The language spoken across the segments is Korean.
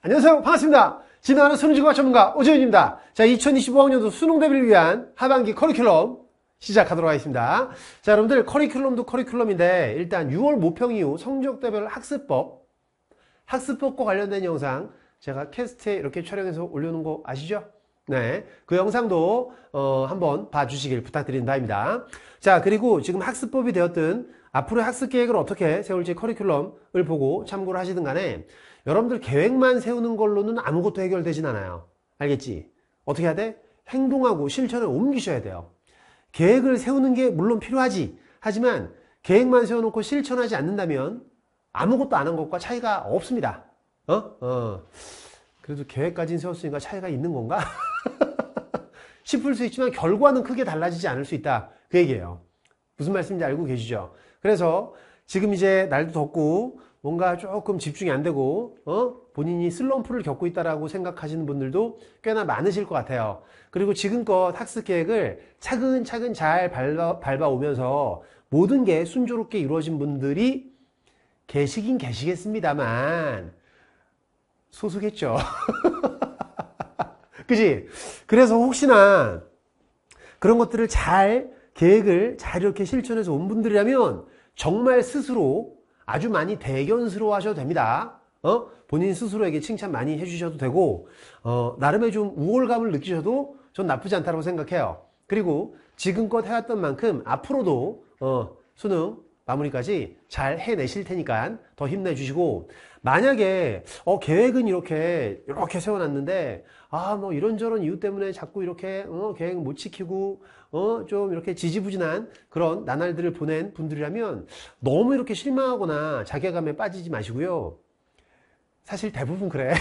안녕하세요. 반갑습니다. 진행하는 수능지과 전문가 오재윤입니다. 자, 2025학년도 수능 대비를 위한 하반기 커리큘럼 시작하도록 하겠습니다. 자, 여러분들 커리큘럼도 커리큘럼인데 일단 6월 모평 이후 성적대별 학습법, 학습법과 관련된 영상 제가 캐스트에 이렇게 촬영해서 올려놓은 거 아시죠? 네, 그 영상도 어, 한번 봐주시길 부탁드린다입니다. 자, 그리고 지금 학습법이 되었든 앞으로 학습 계획을 어떻게 세울지 커리큘럼을 보고 참고를 하시든 간에 여러분들 계획만 세우는 걸로는 아무것도 해결되진 않아요. 알겠지? 어떻게 해야 돼? 행동하고 실천을 옮기셔야 돼요. 계획을 세우는 게 물론 필요하지. 하지만 계획만 세워놓고 실천하지 않는다면 아무것도 안 한 것과 차이가 없습니다. 어? 어. 그래도 계획까지는 세웠으니까 차이가 있는 건가? 싶을 수 있지만 결과는 크게 달라지지 않을 수 있다. 그 얘기예요. 무슨 말씀인지 알고 계시죠? 그래서 지금 이제 날도 덥고 뭔가 조금 집중이 안 되고 어? 본인이 슬럼프를 겪고 있다라고 생각하시는 분들도 꽤나 많으실 것 같아요. 그리고 지금껏 학습 계획을 차근차근 잘 밟아, 밟아오면서 모든 게 순조롭게 이루어진 분들이 계시긴 계시겠습니다만 소수겠죠. 그지? 그래서 혹시나 그런 것들을 잘 계획을 잘 이렇게 실천해서 온 분들이라면 정말 스스로 아주 많이 대견스러워 하셔도 됩니다. 어? 본인 스스로에게 칭찬 많이 해주셔도 되고, 어, 나름의 좀 우월감을 느끼셔도 전 나쁘지 않다고 생각해요. 그리고 지금껏 해왔던 만큼 앞으로도, 어, 수능 마무리까지 잘 해내실 테니까 더 힘내주시고, 만약에, 어, 계획은 이렇게, 이렇게 세워놨는데, 아, 뭐 이런저런 이유 때문에 자꾸 이렇게, 어, 계획 못 지키고, 어, 좀 이렇게 지지부진한 그런 나날들을 보낸 분들이라면 너무 이렇게 실망하거나 자괴감에 빠지지 마시고요. 사실 대부분 그래.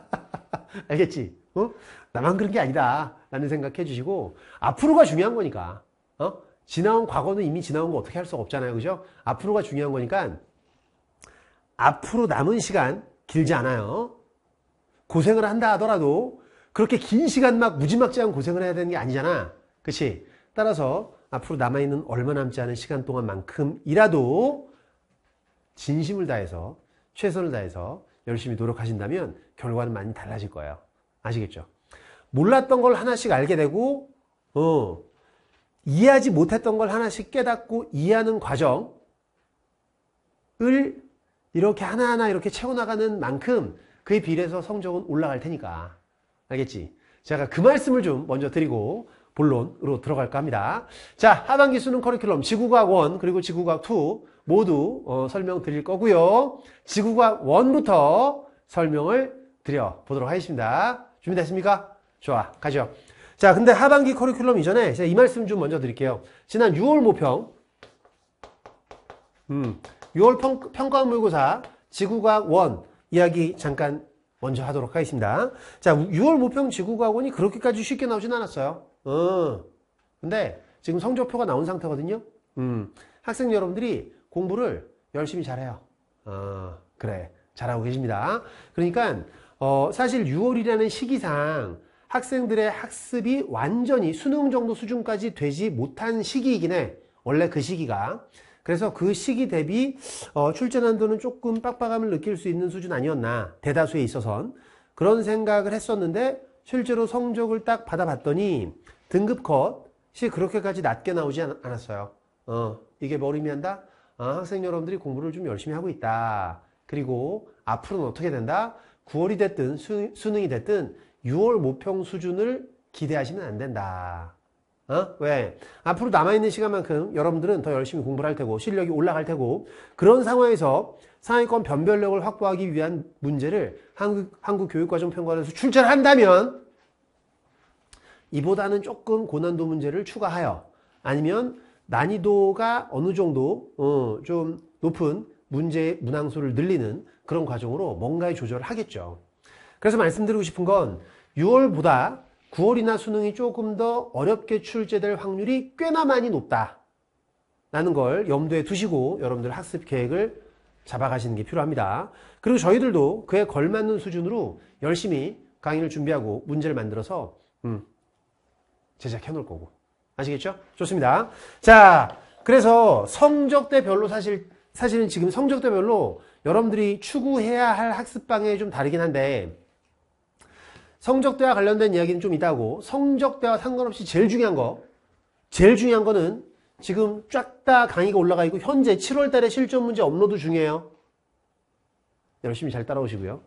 알겠지? 어? 나만 그런 게 아니다. 라는 생각해 주시고, 앞으로가 중요한 거니까. 어? 지나온 과거는 이미 지나온 거 어떻게 할 수가 없잖아요. 그죠? 앞으로가 중요한 거니까, 앞으로 남은 시간 길지 않아요. 고생을 한다 하더라도, 그렇게 긴 시간 막 무지막지한 고생을 해야 되는 게 아니잖아. 그렇지? 따라서 앞으로 남아있는 얼마 남지 않은 시간 동안만큼이라도 진심을 다해서 최선을 다해서 열심히 노력하신다면 결과는 많이 달라질 거예요. 아시겠죠? 몰랐던 걸 하나씩 알게 되고 어, 이해하지 못했던 걸 하나씩 깨닫고 이해하는 과정을 이렇게 하나하나 이렇게 채워나가는 만큼 그에 비례해서 성적은 올라갈 테니까 알겠지? 제가 그 말씀을 좀 먼저 드리고 본론으로 들어갈까 합니다. 자, 하반기 수능 커리큘럼 지구과학 1 그리고 지구과학 2 모두 어, 설명드릴 거고요. 지구과학 1부터 설명을 드려 보도록 하겠습니다. 준비됐습니까? 좋아, 가죠. 자, 근데 하반기 커리큘럼 이전에 제가 이 말씀 좀 먼저 드릴게요. 지난 6월 모평, 음, 6월 평, 평가물고사 지구과학 1 이야기 잠깐 먼저 하도록 하겠습니다. 자, 6월 모평 지구과학원이 그렇게까지 쉽게 나오진 않았어요. 어. 근데 지금 성적표가 나온 상태거든요. 음. 학생 여러분들이 공부를 열심히 잘해요. 어, 그래. 잘하고 계십니다. 그러니까 어, 사실 6월이라는 시기상 학생들의 학습이 완전히 수능 정도 수준까지 되지 못한 시기이긴 해. 원래 그 시기가. 그래서 그 시기 대비 어, 출제 난도는 조금 빡빡함을 느낄 수 있는 수준 아니었나. 대다수에 있어선. 그런 생각을 했었는데 실제로 성적을 딱 받아봤더니 등급 컷이 그렇게까지 낮게 나오지 않았어요. 어, 이게 뭘 의미한다? 아, 학생 여러분들이 공부를 좀 열심히 하고 있다. 그리고 앞으로는 어떻게 된다? 9월이 됐든 수, 수능이 됐든 6월 모평 수준을 기대하시면 안 된다. 어? 왜? 앞으로 남아있는 시간만큼 여러분들은 더 열심히 공부를 할 테고 실력이 올라갈 테고 그런 상황에서 상위권 변별력을 확보하기 위한 문제를 한국, 한국 교육과정평가원에서 출제를 한다면 이보다는 조금 고난도 문제를 추가하여 아니면 난이도가 어느 정도 어, 좀 높은 문제의 문항수를 늘리는 그런 과정으로 뭔가의 조절을 하겠죠. 그래서 말씀드리고 싶은 건 6월보다 9월이나 수능이 조금 더 어렵게 출제될 확률이 꽤나 많이 높다. 라는 걸 염두에 두시고 여러분들 학습 계획을 잡아가시는 게 필요합니다. 그리고 저희들도 그에 걸맞는 수준으로 열심히 강의를 준비하고 문제를 만들어서 음, 제작해 놓을 거고. 아시겠죠? 좋습니다. 자, 그래서 성적대별로 사실 사실은 지금 성적대별로 여러분들이 추구해야 할 학습방향이 좀 다르긴 한데 성적대와 관련된 이야기는 좀있다고 성적대와 상관없이 제일 중요한 거 제일 중요한 거는 지금 쫙 다 강의가 올라가 있고 현재 7월달에 실전 문제 업로드 중이에요. 열심히 잘 따라오시고요.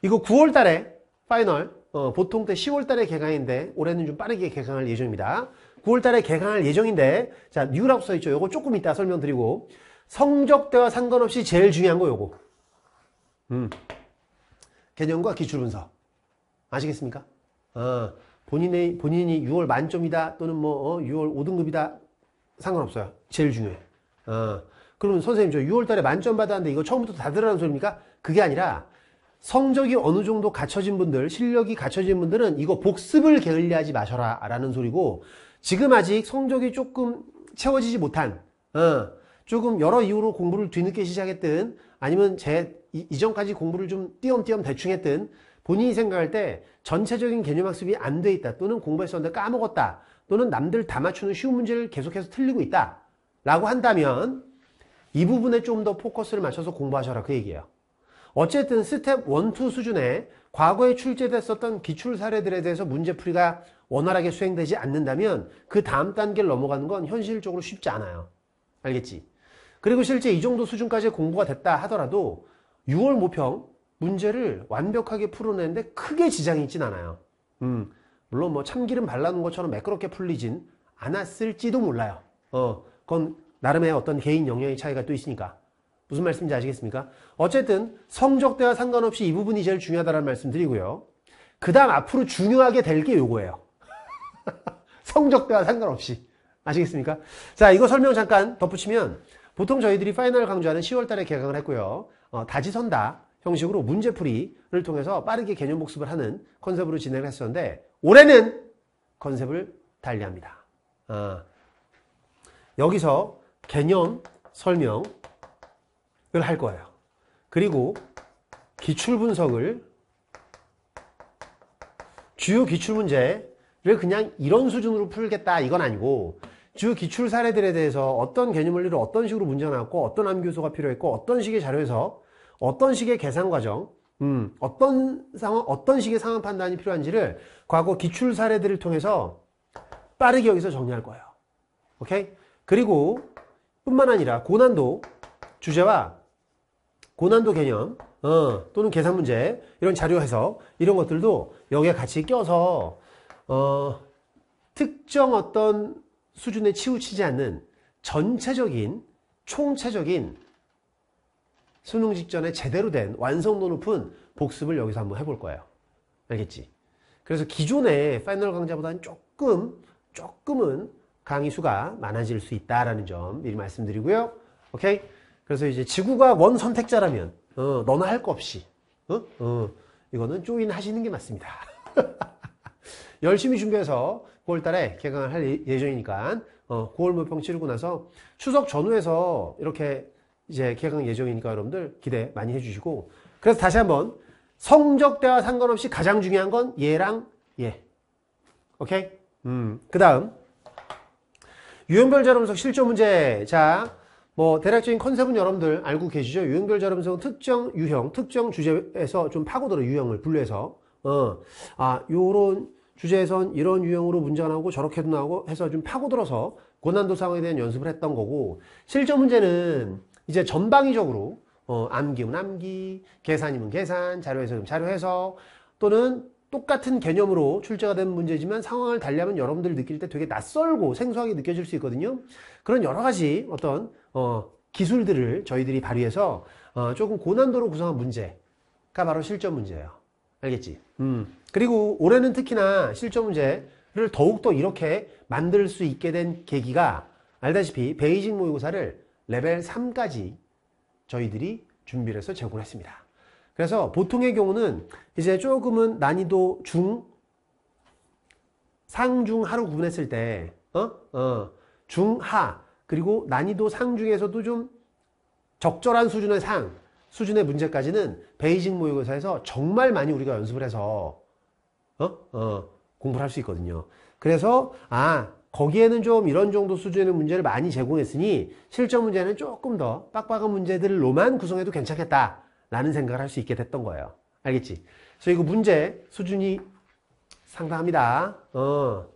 이거 9월달에 파이널 어, 보통 때 10월달에 개강인데 올해는 좀 빠르게 개강할 예정입니다. 9월달에 개강할 예정인데 자 뉴라고 써있죠. 요거 조금 이따 설명드리고 성적대와 상관없이 제일 중요한 거 요거 음. 개념과 기출 분석 아시겠습니까? 어, 본인의, 본인이 6월 만점이다 또는 뭐 어, 6월 5등급이다 상관없어요. 제일 중요해. 어, 그러면 선생님 저 6월 달에 만점 받았는데 이거 처음부터 다 들으라는 소리입니까? 그게 아니라 성적이 어느 정도 갖춰진 분들, 실력이 갖춰진 분들은 이거 복습을 게을리하지 마셔라 라는 소리고 지금 아직 성적이 조금 채워지지 못한 어, 조금 여러 이유로 공부를 뒤늦게 시작했든 아니면 제 이, 전까지 공부를 좀 띄엄띄엄 대충 했든 본인이 생각할 때 전체적인 개념 학습이 안 돼 있다 또는 공부했었는데 까먹었다 또는 남들 다 맞추는 쉬운 문제를 계속해서 틀리고 있다 라고 한다면 이 부분에 좀 더 포커스를 맞춰서 공부하셔라 그 얘기예요 어쨌든 스텝 1, 2 수준의 과거에 출제됐었던 기출 사례들에 대해서 문제풀이가 원활하게 수행되지 않는다면 그 다음 단계를 넘어가는 건 현실적으로 쉽지 않아요 알겠지? 그리고 실제 이 정도 수준까지 공부가 됐다 하더라도 6월 모평 문제를 완벽하게 풀어내는데 크게 지장이 있진 않아요. 음, 물론 뭐 참기름 발라놓은 것처럼 매끄럽게 풀리진 않았을지도 몰라요. 어, 그건 나름의 어떤 개인 영역의 차이가 또 있으니까. 무슨 말씀인지 아시겠습니까? 어쨌든 성적대와 상관없이 이 부분이 제일 중요하다는 말씀 드리고요. 그 다음 앞으로 중요하게 될 게 요거예요. 성적대와 상관없이. 아시겠습니까? 자, 이거 설명 잠깐 덧붙이면 보통 저희들이 파이널 강좌는 10월달에 개강을 했고요. 어, 다지선다. 형식으로 문제풀이를 통해서 빠르게 개념 복습을 하는 컨셉으로 진행을 했었는데 올해는 컨셉을 달리합니다. 아, 여기서 개념 설명을 할 거예요. 그리고 기출 분석을 주요 기출 문제를 그냥 이런 수준으로 풀겠다 이건 아니고 주요 기출 사례들에 대해서 어떤 개념 원리로 어떤 식으로 문제가 나왔고 어떤 암기요소가 필요했고 어떤 식의 자료에서 어떤 식의 계산 과정, 음, 어떤 상황, 어떤 식의 상황 판단이 필요한지를 과거 기출 사례들을 통해서 빠르게 여기서 정리할 거예요. 오케이? 그리고 뿐만 아니라 고난도 주제와 고난도 개념, 어, 또는 계산 문제, 이런 자료 해석, 이런 것들도 여기에 같이 껴서, 어, 특정 어떤 수준에 치우치지 않는 전체적인, 총체적인 수능 직전에 제대로 된 완성도 높은 복습을 여기서 한번 해볼 거예요. 알겠지? 그래서 기존의 파이널 강좌보다는 조금, 조금은 강의 수가 많아질 수 있다라는 점 미리 말씀드리고요. 오케이? 그래서 이제 지구과학 원 선택자라면 어, 너나 할거 없이 어? 어, 이거는 조인 하시는 게 맞습니다. 열심히 준비해서 9월달에 개강을 할 예, 예정이니까 어, 9월 모평 치르고 나서 추석 전후에서 이렇게 이제 개강 예정이니까 여러분들 기대 많이 해주시고 그래서 다시 한번 성적대와 상관없이 가장 중요한 건 얘랑 얘 오케이? 음, 그 다음 유형별 자료분석 실조 문제 자, 뭐 대략적인 컨셉은 여러분들 알고 계시죠? 유형별 자료분석은 특정 유형, 특정 주제에서 좀 파고들어 유형을 분류해서 어, 아, 요런 주제에선 이런 유형으로 문제가 나오고 저렇게도 나오고 해서 좀 파고들어서 고난도 상황에 대한 연습을 했던 거고 실전 문제는 이제 전방위적으로 어, 암기면 암기, 계산이면 계산, 자료 해석이면 자료 해석 또는 똑같은 개념으로 출제가 된 문제지만 상황을 달리하면 여러분들 느낄 때 되게 낯설고 생소하게 느껴질 수 있거든요. 그런 여러 가지 어떤 어, 기술들을 저희들이 발휘해서 어, 조금 고난도로 구성한 문제가 바로 실전 문제예요. 알겠지? 음. 그리고 올해는 특히나 실전 문제를 더욱더 이렇게 만들 수 있게 된 계기가 알다시피 베이징 모의고사를 레벨 3까지 저희들이 준비를 해서 제공 했습니다. 그래서 보통의 경우는 이제 조금은 난이도 중, 상 중, 하로 구분했을 때 어? 어, 중, 하, 그리고 난이도 상 중에서도 좀 적절한 수준의 상, 수준의 문제까지는 베이징 모의고사에서 정말 많이 우리가 연습을 해서 어? 어, 공부를 할 수 있거든요. 그래서 아 거기에는 좀 이런 정도 수준의 문제를 많이 제공했으니 실전 문제는 조금 더 빡빡한 문제들로만 구성해도 괜찮겠다라는 생각을 할 수 있게 됐던 거예요. 알겠지? 그래서 이거 문제 수준이 상당합니다. 어,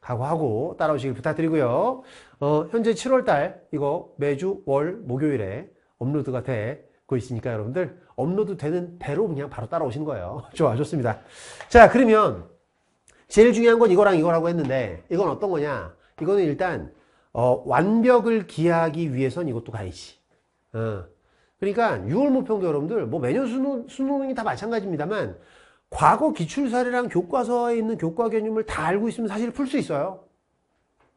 각오하고 따라오시길 부탁드리고요. 어, 현재 7월달 이거 매주 월 목요일에 업로드가 되고 있으니까 여러분들 업로드 되는 대로 그냥 바로 따라오신 거예요. 좋아, 좋습니다. 자, 그러면 제일 중요한 건 이거랑 이거라고 했는데 이건 어떤 거냐 이거는 일단 어, 완벽을 기하기 위해선 이것도 가야지 어. 그러니까 6월 모평도 여러분들 뭐 매년 수능, 수능이 다 마찬가지입니다만 과거 기출사례랑 교과서에 있는 교과 개념을 다 알고 있으면 사실 풀 수 있어요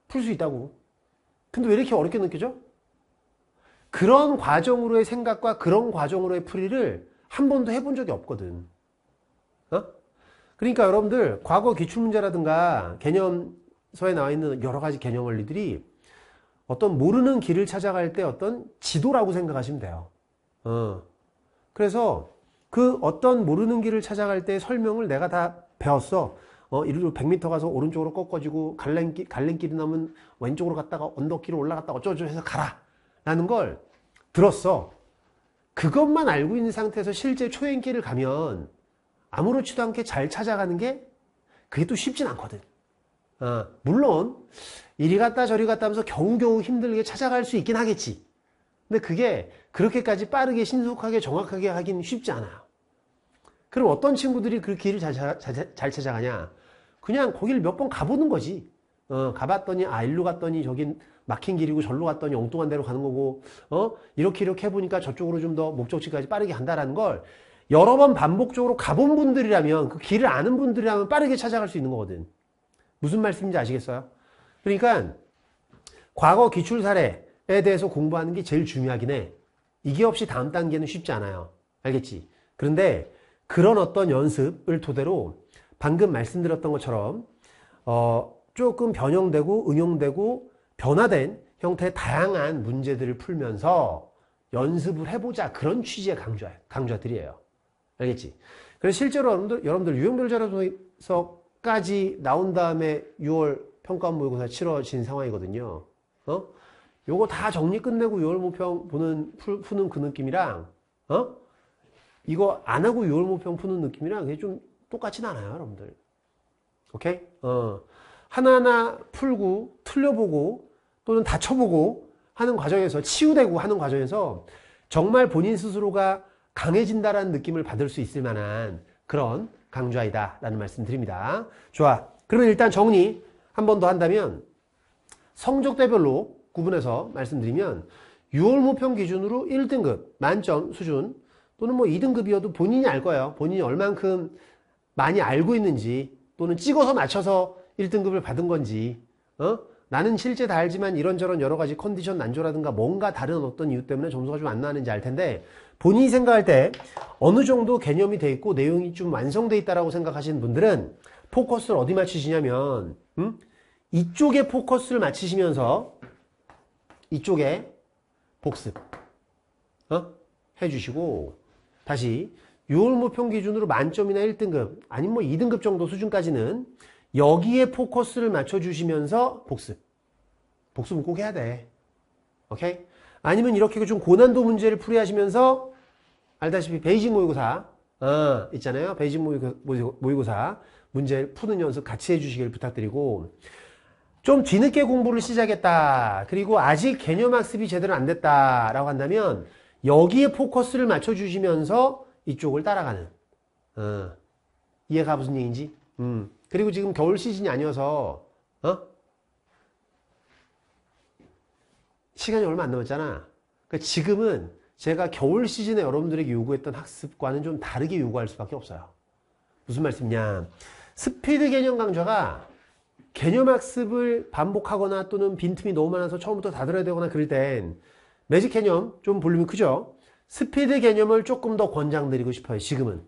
풀 수 있다고 근데 왜 이렇게 어렵게 느껴져? 그런 과정으로의 생각과 그런 과정으로의 풀이를 한 번도 해본 적이 없거든 그러니까 여러분들 과거 기출문제라든가 개념서에 나와 있는 여러 가지 개념 원리들이 어떤 모르는 길을 찾아갈 때 어떤 지도라고 생각하시면 돼요. 어. 그래서 그 어떤 모르는 길을 찾아갈 때 설명을 내가 다 배웠어. 어, 예를 들어 100m 가서 오른쪽으로 꺾어지고 갈랭길, 갈랭길이 나면 왼쪽으로 갔다가 언덕길로 올라갔다 어쩌고저쩌고 해서 가라. 라는 걸 들었어. 그것만 알고 있는 상태에서 실제 초행길을 가면 아무렇지도 않게 잘 찾아가는 게 그게 또 쉽진 않거든. 아, 물론 이리 갔다 저리 갔다 하면서 겨우겨우 힘들게 찾아갈 수 있긴 하겠지. 근데 그게 그렇게까지 빠르게 신속하게 정확하게 하긴 쉽지 않아요. 그럼 어떤 친구들이 그 길을 잘, 잘, 잘 찾아가냐? 그냥 거기를 몇번 가보는 거지. 어, 가봤더니 아 일로 갔더니 저긴 막힌 길이고 절로 갔더니 엉뚱한 데로 가는 거고 어 이렇게 이렇게 해보니까 저쪽으로 좀 더 목적지까지 빠르게 간다라는 걸 여러 번 반복적으로 가본 분들이라면 그 길을 아는 분들이라면 빠르게 찾아갈 수 있는 거거든. 무슨 말씀인지 아시겠어요? 그러니까 과거 기출 사례에 대해서 공부하는 게 제일 중요하긴 해. 이게 없이 다음 단계는 쉽지 않아요. 알겠지? 그런데 그런 어떤 연습을 토대로 방금 말씀드렸던 것처럼 어, 조금 변형되고 응용되고 변화된 형태의 다양한 문제들을 풀면서 연습을 해보자 그런 취지의 강좌, 강좌들이에요. 알겠지? 그래서 실제로 여러분들, 여러분들 유형별 자료에서까지 나온 다음에 6월 평가 모의고사 치러진 상황이거든요. 어? 요거 다 정리 끝내고 6월 모평 보는, 풀, 푸는 그 느낌이랑, 어? 이거 안 하고 6월 모평 푸는 느낌이랑 그게 좀 똑같진 않아요, 여러분들. 오케이? 어. 하나하나 풀고, 틀려보고, 또는 다쳐보고 하는 과정에서, 치유되고 하는 과정에서 정말 본인 스스로가 강해진다라는 느낌을 받을 수 있을 만한 그런 강좌이다라는 말씀드립니다. 좋아. 그러면 일단 정리 한 번 더 한다면 성적대별로 구분해서 말씀드리면 6월 모평 기준으로 1등급 만점 수준 또는 뭐 2등급이어도 본인이 알 거예요. 본인이 얼만큼 많이 알고 있는지 또는 찍어서 맞춰서 1등급을 받은 건지 어? 나는 실제 다 알지만 이런저런 여러 가지 컨디션 난조라든가 뭔가 다른 어떤 이유 때문에 점수가 좀 안 나는지 알 텐데 본인이 생각할 때 어느 정도 개념이 돼 있고 내용이 좀 완성돼 있다라고 생각하시는 분들은 포커스를 어디 맞추시냐면 음? 이쪽에 포커스를 맞추시면서 이쪽에 복습 어? 해주시고 다시 6월 모평 기준으로 만점이나 1등급 아니면 뭐 2등급 정도 수준까지는 여기에 포커스를 맞춰주시면서 복습 복습은 꼭 해야 돼 오케이? 아니면 이렇게 좀 고난도 문제를 풀이하시면서 알다시피 베이징 모의고사 어, 있잖아요. 베이징 모의고, 모의고사 문제 푸는 연습 같이 해주시길 부탁드리고 좀 뒤늦게 공부를 시작했다. 그리고 아직 개념 학습이 제대로 안 됐다라고 한다면 여기에 포커스를 맞춰주시면서 이쪽을 따라가는 어, 이해가 무슨 얘기인지 음. 그리고 지금 겨울 시즌이 아니어서 어? 시간이 얼마 안 남았잖아. 그러니까 지금은 제가 겨울 시즌에 여러분들에게 요구했던 학습과는 좀 다르게 요구할 수밖에 없어요. 무슨 말씀이냐. 스피드 개념 강좌가 개념 학습을 반복하거나 또는 빈틈이 너무 많아서 처음부터 다 들어야 되거나 그럴 땐 매직 개념 좀 볼륨이 크죠? 스피드 개념을 조금 더 권장드리고 싶어요. 지금은.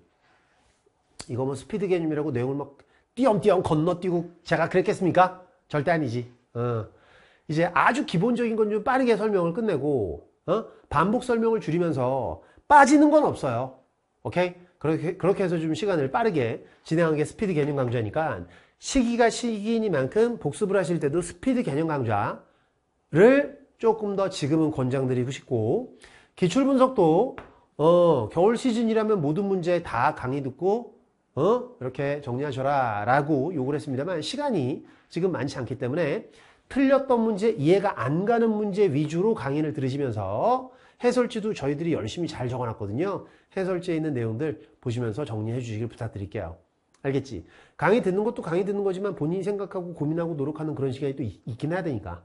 이거 뭐 스피드 개념이라고 내용을 막 띄엄띄엄 건너뛰고 제가 그랬겠습니까? 절대 아니지. 어. 이제 아주 기본적인 건 좀 빠르게 설명을 끝내고 어? 반복 설명을 줄이면서 빠지는 건 없어요. 오케이? 그렇게, 그렇게 해서 좀 시간을 빠르게 진행한 게 스피드 개념 강좌니까 시기가 시기이니만큼 복습을 하실 때도 스피드 개념 강좌를 조금 더 지금은 권장드리고 싶고 기출 분석도 어, 겨울 시즌이라면 모든 문제 다 강의 듣고 어? 이렇게 정리하셔라 라고 요구를 했습니다만 시간이 지금 많지 않기 때문에 틀렸던 문제, 이해가 안 가는 문제 위주로 강의를 들으시면서 해설지도 저희들이 열심히 잘 적어놨거든요. 해설지에 있는 내용들 보시면서 정리해 주시길 부탁드릴게요. 알겠지? 강의 듣는 것도 강의 듣는 거지만 본인이 생각하고 고민하고 노력하는 그런 시간이 또 있, 긴 해야 되니까.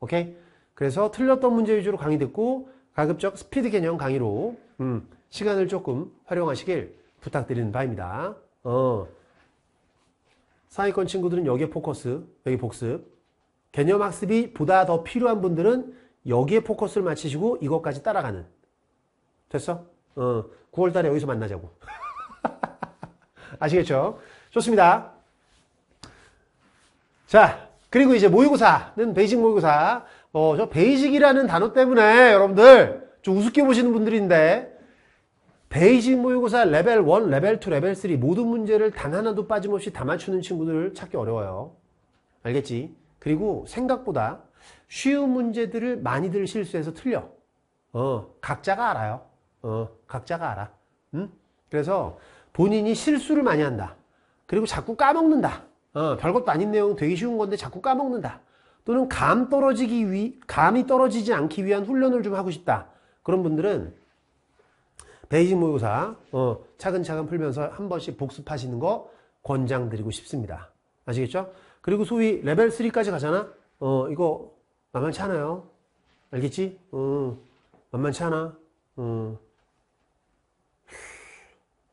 오케이? 그래서 틀렸던 문제 위주로 강의 듣고 가급적 스피드 개념 강의로 음, 시간을 조금 활용하시길 부탁드리는 바입니다. 어. 사회권 친구들은 여기에 포커스, 여기 복습. 개념 학습이 보다 더 필요한 분들은 여기에 포커스를 맞추시고 이것까지 따라가는 됐어? 어, 9월 달에 여기서 만나자고 아시겠죠? 좋습니다 자 그리고 이제 모의고사는 베이직 모의고사 어, 저 베이직이라는 단어 때문에 여러분들 좀 우습게 보시는 분들인데 베이직 모의고사 레벨 1, 레벨 2, 레벨 3 모든 문제를 단 하나도 빠짐없이 다 맞추는 친구들 찾기 어려워요 알겠지? 그리고 생각보다 쉬운 문제들을 많이들 실수해서 틀려. 어, 각자가 알아요. 어, 각자가 알아. 응? 그래서 본인이 실수를 많이 한다. 그리고 자꾸 까먹는다. 어, 별것도 아닌 내용 되게 쉬운 건데 자꾸 까먹는다. 또는 감 떨어지기 위, 감이 떨어지지 않기 위한 훈련을 좀 하고 싶다. 그런 분들은 베이직 모의고사 어, 차근차근 풀면서 한 번씩 복습하시는 거 권장드리고 싶습니다. 아시겠죠? 그리고 소위 레벨 3까지 가잖아? 어, 이거 만만치 않아요. 알겠지? 어, 만만치 않아. 어.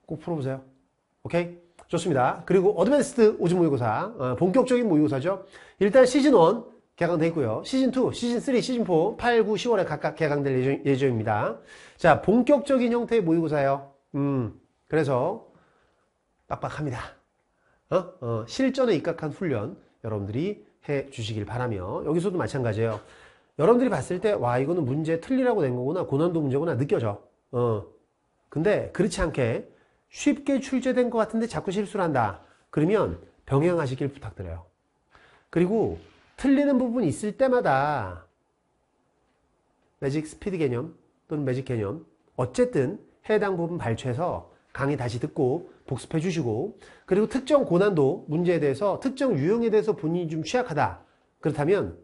꼭 풀어보세요. 오케이? 좋습니다. 그리고 어드밴스드 오즈 모의고사, 어, 본격적인 모의고사죠. 일단 시즌1 개강돼 있고요. 시즌2, 시즌3, 시즌4, 8, 9, 10월에 각각 개강될 예정, 예정입니다. 자, 본격적인 형태의 모의고사예요. 음, 그래서 빡빡합니다. 어? 어, 실전에 입각한 훈련 여러분들이 해 주시길 바라며 여기서도 마찬가지예요. 여러분들이 봤을 때 와 이거는 문제 틀리라고 낸 거구나 고난도 문제구나 느껴져. 어. 근데 그렇지 않게 쉽게 출제된 것 같은데 자꾸 실수를 한다. 그러면 병행하시길 부탁드려요. 그리고 틀리는 부분 이 있을 때마다 매직 스피드 개념 또는 매직 개념 어쨌든 해당 부분 발췌해서 강의 다시 듣고 복습해 주시고 그리고 특정 고난도 문제에 대해서 특정 유형에 대해서 본인이 좀 취약하다 그렇다면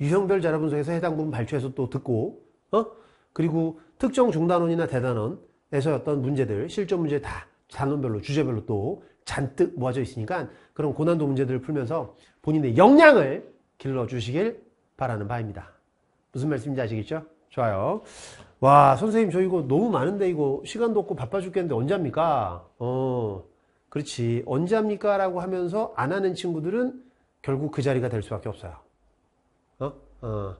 유형별 자료 분석에서 해당 부분 발췌해서 또 듣고 어? 그리고 특정 중단원이나 대단원에서 어떤 문제들 실전 문제 다 단원별로 주제별로 또 잔뜩 모아져 있으니까 그런 고난도 문제들을 풀면서 본인의 역량을 길러주시길 바라는 바입니다. 무슨 말씀인지 아시겠죠? 좋아요. 와, 선생님, 저 이거 너무 많은데, 이거 시간도 없고 바빠 죽겠는데 언제 합니까? 어, 그렇지. 언제 합니까? 라고 하면서 안 하는 친구들은 결국 그 자리가 될 수밖에 없어요. 어? 어.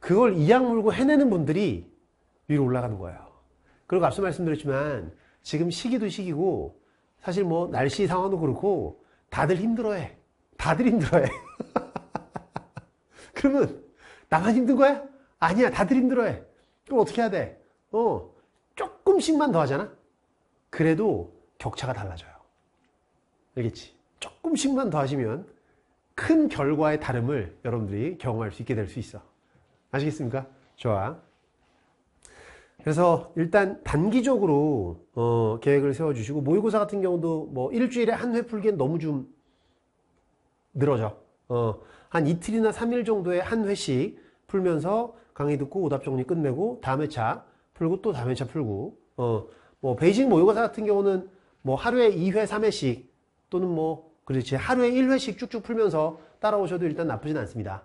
그걸 이양 물고 해내는 분들이 위로 올라가는 거예요. 그리고 앞서 말씀드렸지만 지금 시기도 시기고 사실 뭐 날씨 상황도 그렇고 다들 힘들어해. 다들 힘들어해. 그러면 나만 힘든 거야? 아니야 다들 힘들어해 그럼 어떻게 해야 돼? 어 조금씩만 더 하잖아 그래도 격차가 달라져요 알겠지? 조금씩만 더 하시면 큰 결과의 다름을 여러분들이 경험할 수 있게 될 수 있어 아시겠습니까? 좋아 그래서 일단 단기적으로 어, 계획을 세워주시고 모의고사 같은 경우도 뭐 일주일에 한 회 풀기엔 너무 좀 늘어져 어, 한 이틀이나 3일 정도에 한 회씩 풀면서 강의 듣고 오답 정리 끝내고 다음 회차 풀고 또 다음 회차 풀고 어 뭐베이징 모의고사 같은 경우는 뭐 하루에 2회 3회씩 또는 뭐 그렇지 하루에 1회씩 쭉쭉 풀면서 따라오셔도 일단 나쁘진 않습니다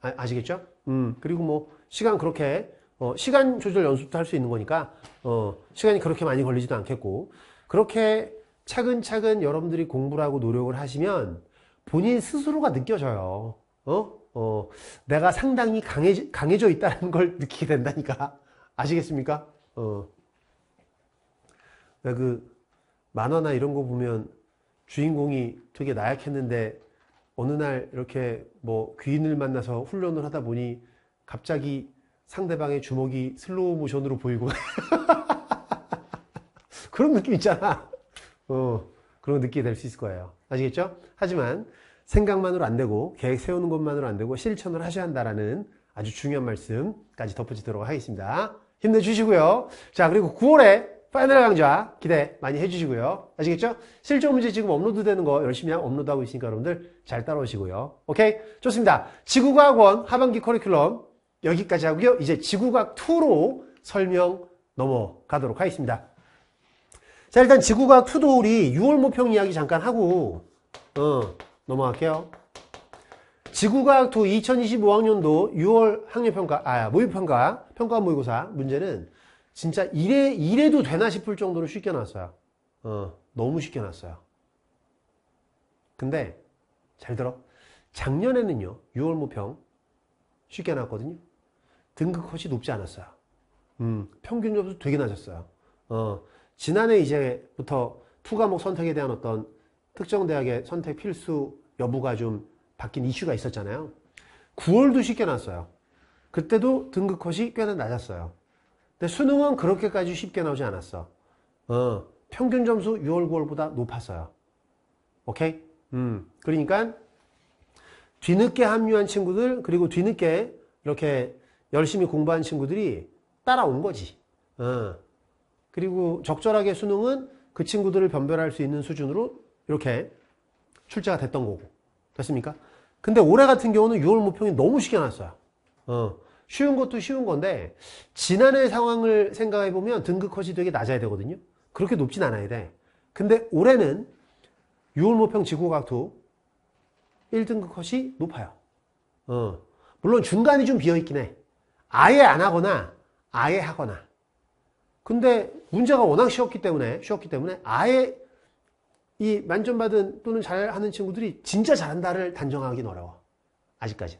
아, 시겠죠음 그리고 뭐 시간 그렇게 어, 시간 조절 연습도 할 수 있는 거니까 어, 시간이 그렇게 많이 걸리지도 않겠고 그렇게 차근차근 여러분들이 공부를 하고 노력을 하시면 본인 스스로가 느껴져요 어? 어, 내가 상당히 강해, 강해져 있다는 걸 느끼게 된다니까. 아시겠습니까? 어. 그 만화나 이런 거 보면 주인공이 되게 나약했는데 어느 날 이렇게 뭐 귀인을 만나서 훈련을 하다 보니 갑자기 상대방의 주먹이 슬로우 모션으로 보이고 그런 느낌 있잖아. 어, 그런 느낌이 될수 있을 거예요. 아시겠죠? 하지만 생각만으로 안 되고 계획 세우는 것만으로 안 되고 실천을 하셔야 한다라는 아주 중요한 말씀까지 덧붙이도록 하겠습니다. 힘내주시고요. 자 그리고 9월에 파이널 강좌 기대 많이 해주시고요. 아시겠죠? 실전 문제 지금 업로드 되는 거 열심히 업로드하고 있으니까 여러분들 잘 따라오시고요. 오케이? 좋습니다. 지구과학원 하반기 커리큘럼 여기까지 하고요. 이제 지구과학2로 설명 넘어가도록 하겠습니다. 자 일단 지구과학2도 우리 6월 모평 이야기 잠깐 하고 어, 넘어갈게요. 지구과학도 2025학년도 6월 학력평가, 아, 모의평가, 평가 모의고사 문제는 진짜 이래, 이래도 되나 싶을 정도로 쉽게 나왔어요. 어, 너무 쉽게 나왔어요. 근데, 잘 들어. 작년에는요, 6월 모평 쉽게 나왔거든요. 등급 컷이 높지 않았어요. 음, 평균 점수 되게 낮았어요. 어, 지난해 이제부터 투과목 선택에 대한 어떤 특정 대학의 선택 필수 여부가 좀 바뀐 이슈가 있었잖아요. 9월도 쉽게 났어요. 그때도 등급 컷이 꽤나 낮았어요. 근데 수능은 그렇게까지 쉽게 나오지 않았어. 어, 평균 점수 6월, 9월보다 높았어요. 오케이? 음, 그러니까 뒤늦게 합류한 친구들, 그리고 뒤늦게 이렇게 열심히 공부한 친구들이 따라온 거지. 어. 그리고 적절하게 수능은 그 친구들을 변별할 수 있는 수준으로 이렇게 출제가 됐던 거고 됐습니까? 근데 올해 같은 경우는 6월 모평이 너무 쉽게 나왔어요 어, 쉬운 것도 쉬운 건데 지난해 상황을 생각해 보면 등급 컷이 되게 낮아야 되거든요 그렇게 높진 않아야 돼 근데 올해는 6월 모평 지구과학도 1등급 컷이 높아요 어, 물론 중간이 좀 비어있긴 해 아예 안 하거나 아예 하거나 근데 문제가 워낙 쉬웠기 때문에 쉬웠기 때문에 아예 이 만점받은 또는 잘하는 친구들이 진짜 잘한다를 단정하기는 어려워. 아직까지.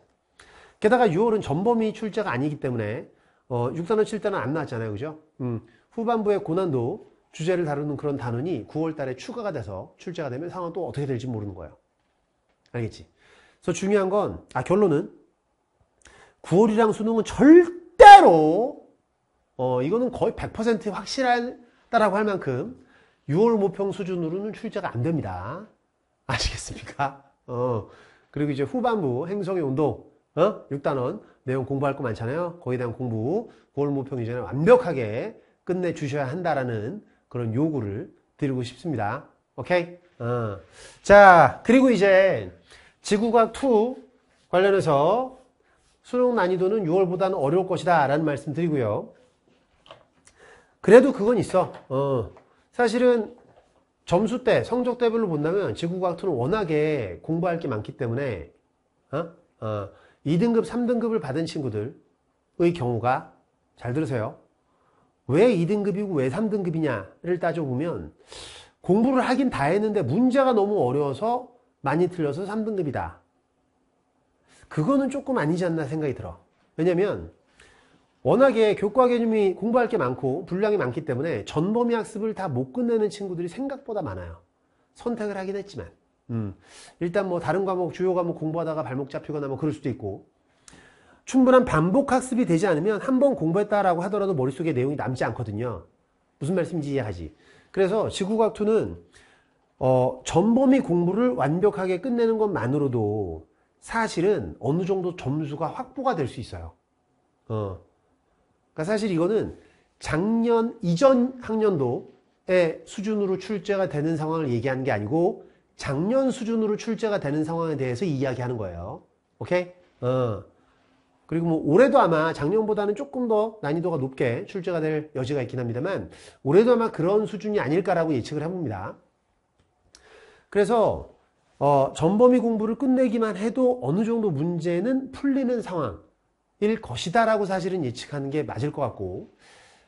게다가 6월은 전범위 출제가 아니기 때문에 어, 6단원 7단원 안 나왔잖아요. 그죠? 음, 후반부의 고난도 주제를 다루는 그런 단원이 9월 달에 추가가 돼서 출제가 되면 상황 또 어떻게 될지 모르는 거예요. 알겠지? 그래서 중요한 건, 아, 결론은 9월이랑 수능은 절대로, 어, 이거는 거의 100% 확실하다라고 할 만큼 6월 모평 수준으로는 출제가 안 됩니다. 아시겠습니까? 어. 그리고 이제 후반부 행성의 온도, 어? 6단원 내용 공부할 거 많잖아요. 거기에 대한 공부 9월 모평 이전에 완벽하게 끝내 주셔야 한다라는 그런 요구를 드리고 싶습니다. 오케이? 어. 자, 그리고 이제 지구과학 2 관련해서 수능 난이도는 6월보다는 어려울 것이다 라는 말씀 드리고요. 그래도 그건 있어. 어. 사실은 점수대, 성적대별로 본다면 지구과학투는 워낙에 공부할 게 많기 때문에 어? 어, 2등급, 3등급을 받은 친구들의 경우가 잘 들으세요. 왜 2등급이고 왜 3등급이냐를 따져보면 공부를 하긴 다 했는데 문제가 너무 어려워서 많이 틀려서 3등급이다. 그거는 조금 아니지 않나 생각이 들어. 왜냐면 워낙에 교과 개념이 공부할 게 많고 분량이 많기 때문에 전범위 학습을 다 못 끝내는 친구들이 생각보다 많아요. 선택을 하긴 했지만 음, 일단 뭐 다른 과목 주요 과목 공부하다가 발목 잡히거나 뭐 그럴 수도 있고 충분한 반복 학습이 되지 않으면 한 번 공부했다라고 하더라도 머릿속에 내용이 남지 않거든요. 무슨 말씀인지 이해하지. 그래서 지구과학2는 어, 전범위 공부를 완벽하게 끝내는 것만으로도 사실은 어느 정도 점수가 확보가 될 수 있어요. 어. 그러니까 사실 이거는 작년 이전 학년도의 수준으로 출제가 되는 상황을 얘기하는 게 아니고 작년 수준으로 출제가 되는 상황에 대해서 이야기하는 거예요. 오케이? 어. 그리고 뭐 올해도 아마 작년보다는 조금 더 난이도가 높게 출제가 될 여지가 있긴 합니다만 올해도 아마 그런 수준이 아닐까라고 예측을 해봅니다. 그래서 어, 전범위 공부를 끝내기만 해도 어느 정도 문제는 풀리는 상황 일 것이다라고 사실은 예측하는 게 맞을 것 같고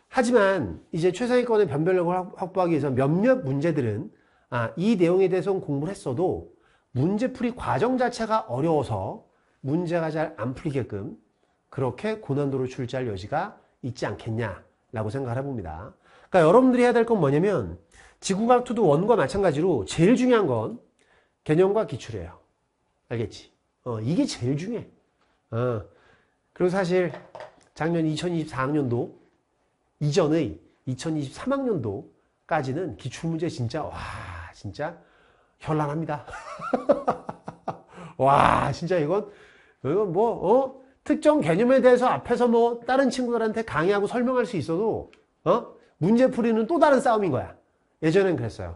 하지만 이제 최상위권의 변별력을 확보하기 위해서 몇몇 문제들은 아, 이 내용에 대해서는 공부를 했어도 문제풀이 과정 자체가 어려워서 문제가 잘 안 풀리게끔 그렇게 고난도로 출제할 여지가 있지 않겠냐라고 생각을 해봅니다. 그러니까 여러분들이 해야 될 건 뭐냐면 지구과학 투도 원과 마찬가지로 제일 중요한 건 개념과 기출이에요. 알겠지? 어, 이게 제일 중요해. 어, 그리고 사실 작년 2024학년도 이전의 2023학년도까지는 기출문제 진짜 와 진짜 현란합니다. 와 진짜 이건 이건 뭐 어? 특정 개념에 대해서 앞에서 뭐 다른 친구들한테 강의하고 설명할 수 있어도 어? 문제풀이는 또 다른 싸움인 거야. 예전엔 그랬어요.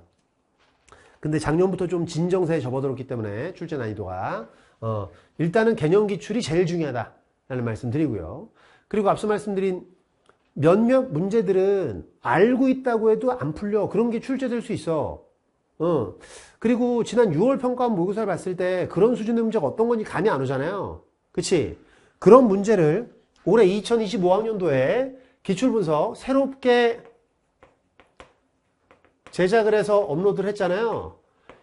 근데 작년부터 좀 진정세에 접어들었기 때문에 출제 난이도가 어, 일단은 개념 기출이 제일 중요하다. 라는 말씀드리고요. 그리고 앞서 말씀드린 몇몇 문제들은 알고 있다고 해도 안 풀려. 그런 게 출제될 수 있어. 어. 그리고 지난 6월 평가원 모의고사를 봤을 때 그런 수준의 문제가 어떤 건지 감이 안 오잖아요. 그치? 그런 문제를 올해 2025학년도에 기출분석 새롭게 제작을 해서 업로드를 했잖아요.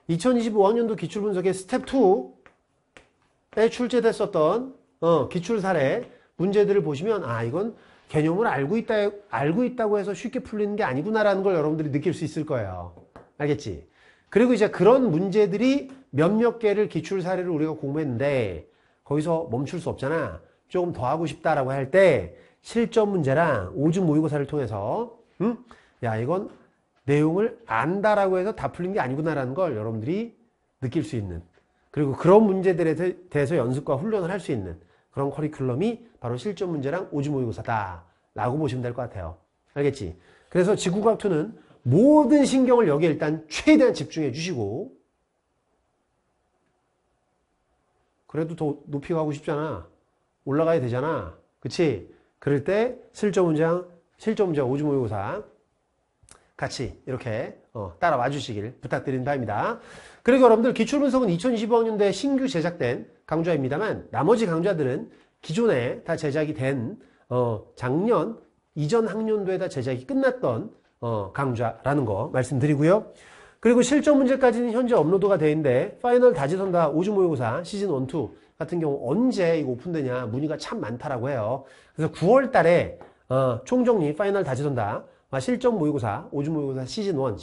2025학년도 기출분석의 스텝 2에 출제됐었던 어, 기출 사례 문제들을 보시면 아 이건 개념을 알고 있다 알고 있다고 해서 쉽게 풀리는 게 아니구나라는 걸 여러분들이 느낄 수 있을 거예요. 알겠지? 그리고 이제 그런 문제들이 몇몇 개를 기출 사례를 우리가 공부했는데 거기서 멈출 수 없잖아. 조금 더 하고 싶다라고 할 때 실전 문제랑 오주 모의고사를 통해서 응? 야 이건 내용을 안다라고 해서 다 풀린 게 아니구나라는 걸 여러분들이 느낄 수 있는 그리고 그런 문제들에 대해서 연습과 훈련을 할 수 있는 그런 커리큘럼이 바로 실전 문제랑 오지 모의고사다. 라고 보시면 될 것 같아요. 알겠지? 그래서 지구과학2는 모든 신경을 여기에 일단 최대한 집중해 주시고 그래도 더 높이 가고 싶잖아. 올라가야 되잖아. 그치? 그럴 때 실전 문제랑 실전 문제와 오지 모의고사 같이 이렇게 어, 따라와 주시길 부탁드린바입니다 그리고 여러분들 기출분석은 2025학년도에 신규 제작된 강좌입니다만 나머지 강좌들은 기존에 다 제작이 된 어, 작년 이전 학년도에 다 제작이 끝났던 어, 강좌라는 거 말씀드리고요. 그리고 실전 문제까지는 현재 업로드가 돼 있는데 파이널 다지선다 오주 모의고사 시즌 1, 2 같은 경우 언제 이거 오픈되냐 문의가 참 많다라고 해요. 그래서 9월 달에 총정리 파이널 다지선다 아, 실전 모의고사, 오주 모의고사 시즌1,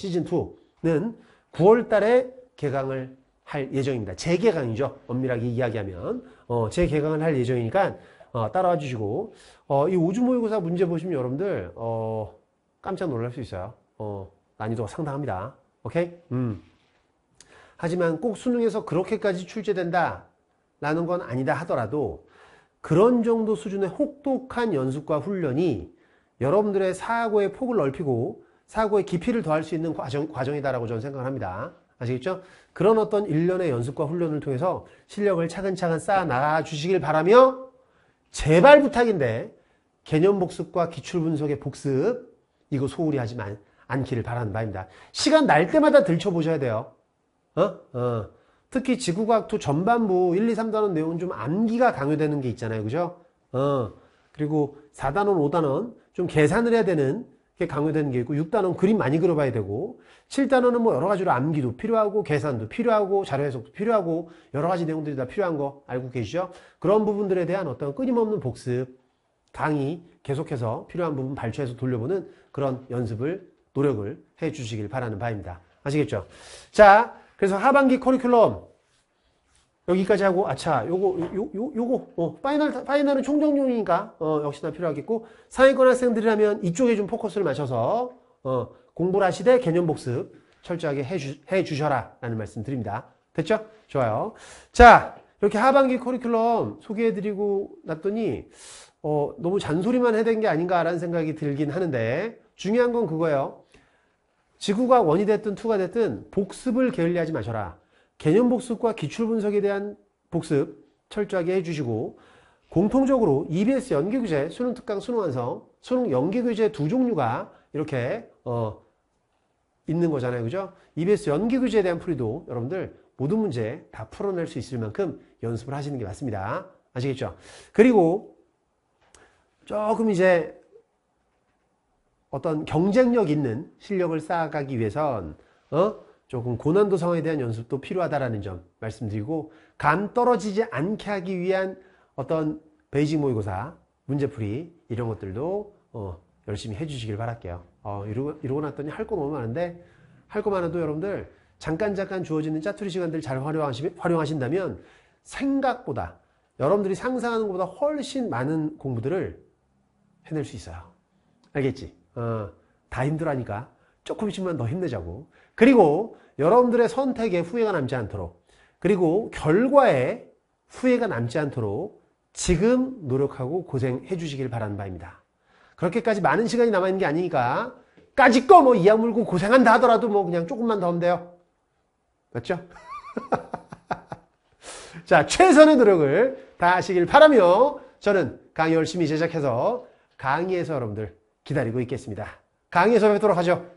시즌2는 9월 달에 개강을 할 예정입니다. 재개강이죠. 엄밀하게 이야기하면. 어, 재개강을 할 예정이니까, 어, 따라와 주시고, 어, 이 오주 모의고사 문제 보시면 여러분들, 어, 깜짝 놀랄 수 있어요. 어, 난이도가 상당합니다. 오케이? 음. 하지만 꼭 수능에서 그렇게까지 출제된다. 라는 건 아니다 하더라도, 그런 정도 수준의 혹독한 연습과 훈련이 여러분들의 사고의 폭을 넓히고 사고의 깊이를 더할 수 있는 과정, 과정이다라고 저는 생각을 합니다. 아시겠죠? 그런 어떤 일련의 연습과 훈련을 통해서 실력을 차근차근 쌓아 나가 주시길 바라며 제발 부탁인데 개념 복습과 기출 분석의 복습 이거 소홀히 하지 만 않기를 바라는 바입니다. 시간 날 때마다 들춰보셔야 돼요. 어? 어. 특히 지구과학2 전반부 1, 2, 3단원 내용은 좀 암기가 강요되는 게 있잖아요. 그죠? 어. 그리고 4단원, 5단원 좀 계산을 해야 되는 게 강요되는 게 있고 6단원 그림 많이 그려봐야 되고 7단원은 뭐 여러 가지로 암기도 필요하고 계산도 필요하고 자료 해석도 필요하고 여러 가지 내용들이 다 필요한 거 알고 계시죠? 그런 부분들에 대한 어떤 끊임없는 복습, 강의 계속해서 필요한 부분 발췌해서 돌려보는 그런 연습을 노력을 해 주시길 바라는 바입니다. 아시겠죠? 자, 그래서 하반기 커리큘럼 여기까지 하고 아차 요거 요, 요, 요거 어, 파이널 파이널은 총정용이니까 어, 역시나 필요하겠고 상위권 학생들이라면 이쪽에 좀 포커스를 맞춰서 어, 공부를 하시되 개념 복습 철저하게 해 주, 해주셔라 라는 말씀 드립니다 됐죠? 좋아요 자 이렇게 하반기 커리큘럼 소개해드리고 났더니 어, 너무 잔소리만 해댄 게 아닌가라는 생각이 들긴 하는데 중요한 건 그거예요 지구가 원이 됐든 투가 됐든 복습을 게을리하지 마셔라 개념 복습과 기출 분석에 대한 복습 철저하게 해주시고 공통적으로 EBS 연계교재 수능 특강 수능 완성 수능 연계교재 두 종류가 이렇게 어, 있는 거잖아요 그죠 EBS 연계교재에 대한 풀이도 여러분들 모든 문제 다 풀어낼 수 있을 만큼 연습을 하시는 게 맞습니다 아시겠죠 그리고 조금 이제 어떤 경쟁력 있는 실력을 쌓아가기 위해선 어? 조금 고난도 상황에 대한 연습도 필요하다라는 점 말씀드리고 감 떨어지지 않게 하기 위한 어떤 베이징 모의고사 문제풀이 이런 것들도 어, 열심히 해주시길 바랄게요. 어, 이러고, 이러고 났더니 할 거 너무 많은데 할 거 많아도 여러분들 잠깐 잠깐 주어지는 짜투리 시간들 잘 활용하시, 활용하신다면 생각보다 여러분들이 상상하는 것보다 훨씬 많은 공부들을 해낼 수 있어요. 알겠지? 어, 다 힘들어하니까 조금씩만 더 힘내자고. 그리고 여러분들의 선택에 후회가 남지 않도록 그리고 결과에 후회가 남지 않도록 지금 노력하고 고생해 주시길 바라는 바입니다. 그렇게까지 많은 시간이 남아있는 게 아니니까 까짓 거뭐 이악물고 고생한다 하더라도 뭐 그냥 조금만 더 하면 돼요. 맞죠? 자, 최선의 노력을 다하시길 바라며 저는 강의 열심히 제작해서 강의에서 여러분들 기다리고 있겠습니다. 강의에서 뵙도록 하죠.